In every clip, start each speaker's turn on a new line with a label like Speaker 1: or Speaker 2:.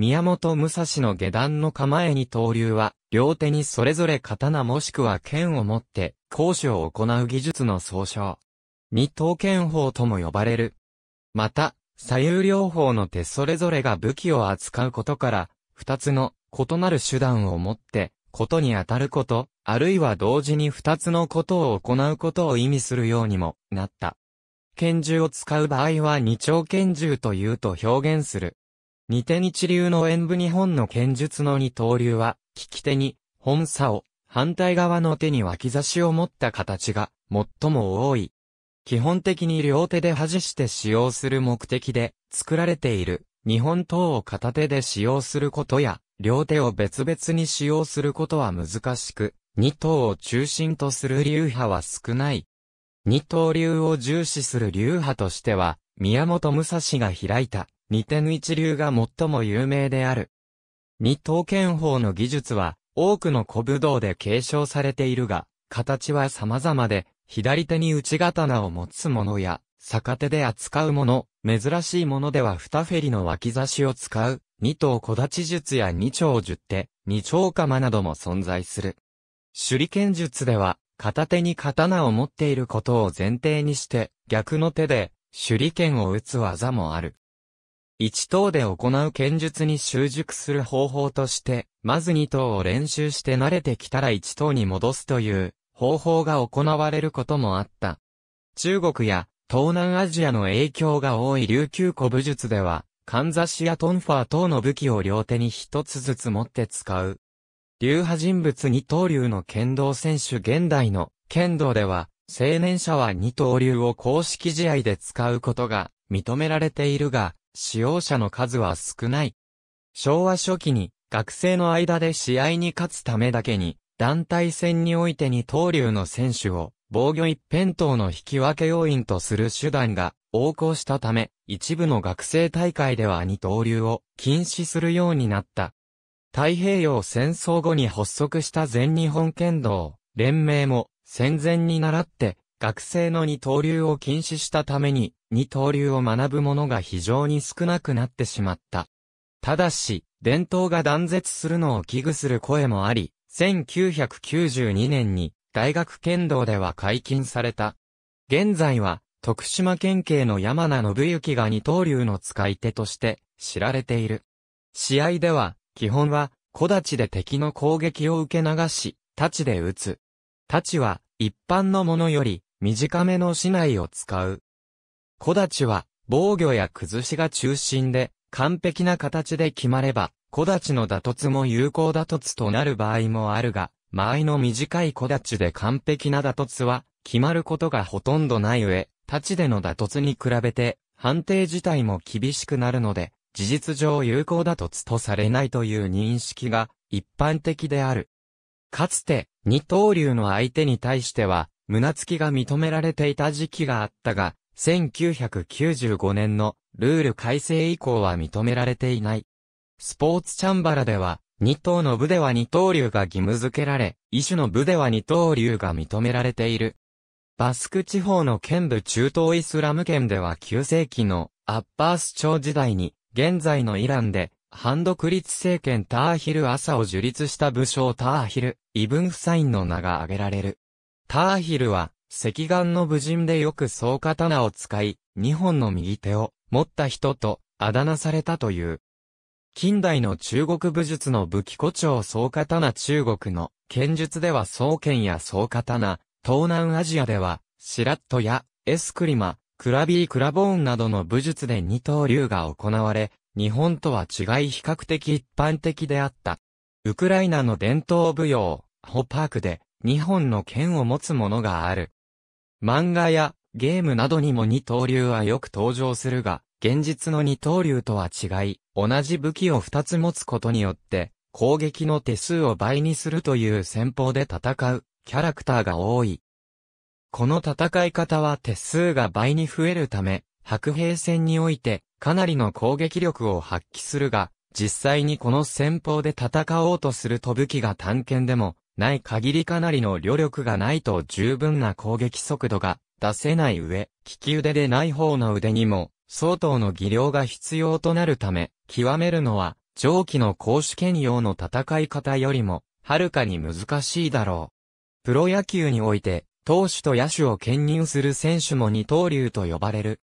Speaker 1: 宮本武蔵の下段の構えに刀流は、両手にそれぞれ刀もしくは剣を持って、講師を行う技術の総称。二刀剣法とも呼ばれる。また、左右両方の手それぞれが武器を扱うことから、二つの異なる手段を持って、ことに当たること、あるいは同時に二つのことを行うことを意味するようにもなった。拳銃を使う場合は二丁拳銃というと表現する。二手日流の演武日本の剣術の二刀流は、利き手に、本差を、反対側の手に脇差しを持った形が、最も多い。基本的に両手で外して使用する目的で、作られている、日本刀を片手で使用することや、両手を別々に使用することは難しく、二刀を中心とする流派は少ない。二刀流を重視する流派としては、宮本武蔵が開いた二天一流が最も有名である。二刀剣法の技術は、多くの古武道で継承されているが、形は様々で、左手に内刀を持つものや、逆手で扱うもの、珍しいものでは二フェリの脇差しを使う、二刀小立ち術や二丁十手、二丁釜なども存在する。手裏剣術では、片手に刀を持っていることを前提にして、逆の手で、手裏剣を打つ技もある。一等で行う剣術に習熟する方法として、まず二等を練習して慣れてきたら一等に戻すという方法が行われることもあった。中国や東南アジアの影響が多い琉球古武術では、カンザシやトンファー等の武器を両手に一つずつ持って使う。流派人物二刀流の剣道選手現代の剣道では、青年者は二刀流を公式試合で使うことが認められているが、使用者の数は少ない。昭和初期に学生の間で試合に勝つためだけに団体戦において二刀流の選手を防御一辺倒の引き分け要因とする手段が横行したため、一部の学生大会では二刀流を禁止するようになった。太平洋戦争後に発足した全日本剣道連盟も戦前に習って学生の二刀流を禁止したために、二刀流を学ぶ者が非常に少なくなってしまった。ただし、伝統が断絶するのを危惧する声もあり、1992年に大学剣道では解禁された。現在は、徳島県警の山名信之が二刀流の使い手として知られている。試合では、基本は、小立ちで敵の攻撃を受け流し、立ちで打つ。立ちは、一般のものより、短めの竹刀を使う。小立は防御や崩しが中心で完璧な形で決まれば小立の打突も有効打突となる場合もあるが、間合いの短い小立で完璧な打突は決まることがほとんどない上、立ちでの打突に比べて判定自体も厳しくなるので、事実上有効打突とされないという認識が一般的である。かつて、二刀流の相手に対しては、胸付きが認められていた時期があったが、1995年のルール改正以降は認められていない。スポーツチャンバラでは、二頭の部では二刀流が義務付けられ、異種の部では二刀流が認められている。バスク地方の県部中東イスラム圏では9世紀のアッパース朝時代に、現在のイランで、反独立政権ターヒル朝を樹立した武将ターヒル、イブンフサインの名が挙げられる。ターヒルは、石眼の武人でよく総刀を使い、2本の右手を持った人とあだ名されたという。近代の中国武術の武器古調総刀中国の剣術では総剣や総刀、東南アジアでは、シラットやエスクリマ、クラビークラボーンなどの武術で二刀流が行われ、日本とは違い比較的一般的であった。ウクライナの伝統舞踊、ホパークで、日本の剣を持つものがある。漫画やゲームなどにも二刀流はよく登場するが、現実の二刀流とは違い、同じ武器を二つ持つことによって、攻撃の手数を倍にするという戦法で戦う、キャラクターが多い。この戦い方は手数が倍に増えるため、白兵戦において、かなりの攻撃力を発揮するが、実際にこの戦法で戦おうとすると武器が探検でも、ない限りかなりの旅力がないと十分な攻撃速度が出せない上、利き腕でない方の腕にも相当の技量が必要となるため、極めるのは上記の攻守兼用の戦い方よりも、はるかに難しいだろう。プロ野球において、投手と野手を兼任する選手も二刀流と呼ばれる。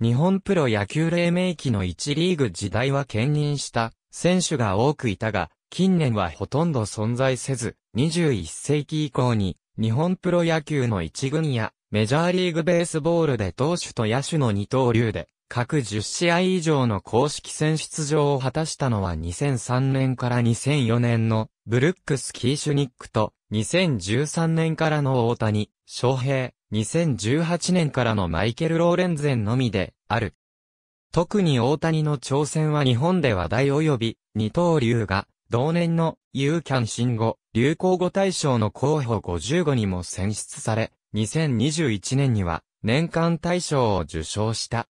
Speaker 1: 日本プロ野球黎明期の1リーグ時代は兼任した選手が多くいたが、近年はほとんど存在せず、21世紀以降に、日本プロ野球の一軍や、メジャーリーグベースボールで投手と野手の二刀流で、各10試合以上の公式戦出場を果たしたのは2003年から2004年のブルックス・キーシュニックと2013年からの大谷、翔平、2018年からのマイケル・ローレンゼンのみである。特に大谷の挑戦は日本で話題及び、二刀流が同年のユーキャン新語、流行語大賞の候補55にも選出され、2021年には年間大賞を受賞した。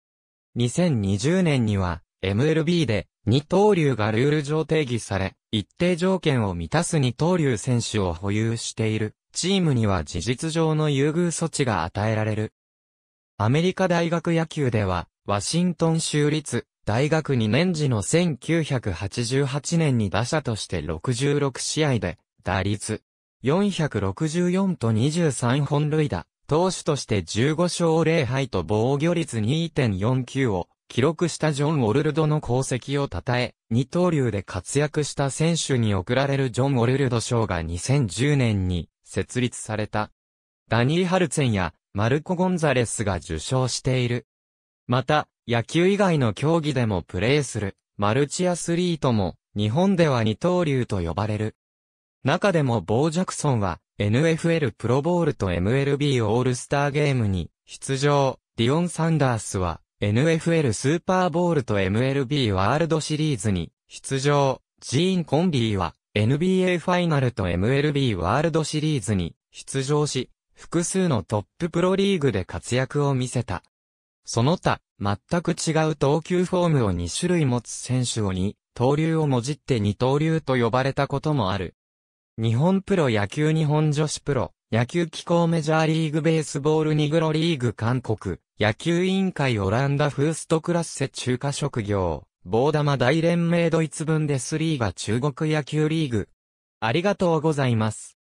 Speaker 1: 2020年には MLB で二刀流がルール上定義され、一定条件を満たす二刀流選手を保有しているチームには事実上の優遇措置が与えられる。アメリカ大学野球では、ワシントン州立大学2年時の1988年に打者として66試合で、打率464と23本塁打、投手として15勝0敗と防御率2.49を記録したジョン・オルルドの功績を称え、二刀流で活躍した選手に贈られるジョン・オルルド賞が2010年に設立された。ダニー・ハルツェンやマルコ・ゴンザレスが受賞している。また、野球以外の競技でもプレーする、マルチアスリートも、日本では二刀流と呼ばれる。中でもボー・ジャクソンは、NFL プロボールと MLB オールスターゲームに出場。ディオン・サンダースは、NFL スーパーボールと MLB ワールドシリーズに出場。ジーン・コンビーは、NBA ファイナルと MLB ワールドシリーズに出場し、複数のトッププロリーグで活躍を見せた。その他、全く違う投球フォームを2種類持つ選手を2、投流をもじって二投流と呼ばれたこともある。日本プロ野球日本女子プロ、野球機構メジャーリーグベースボールニグロリーグ韓国、野球委員会オランダフーストクラッセ中華職業、棒玉大連盟ドイツ分デスリーガ中国野球リーグ。ありがとうございます。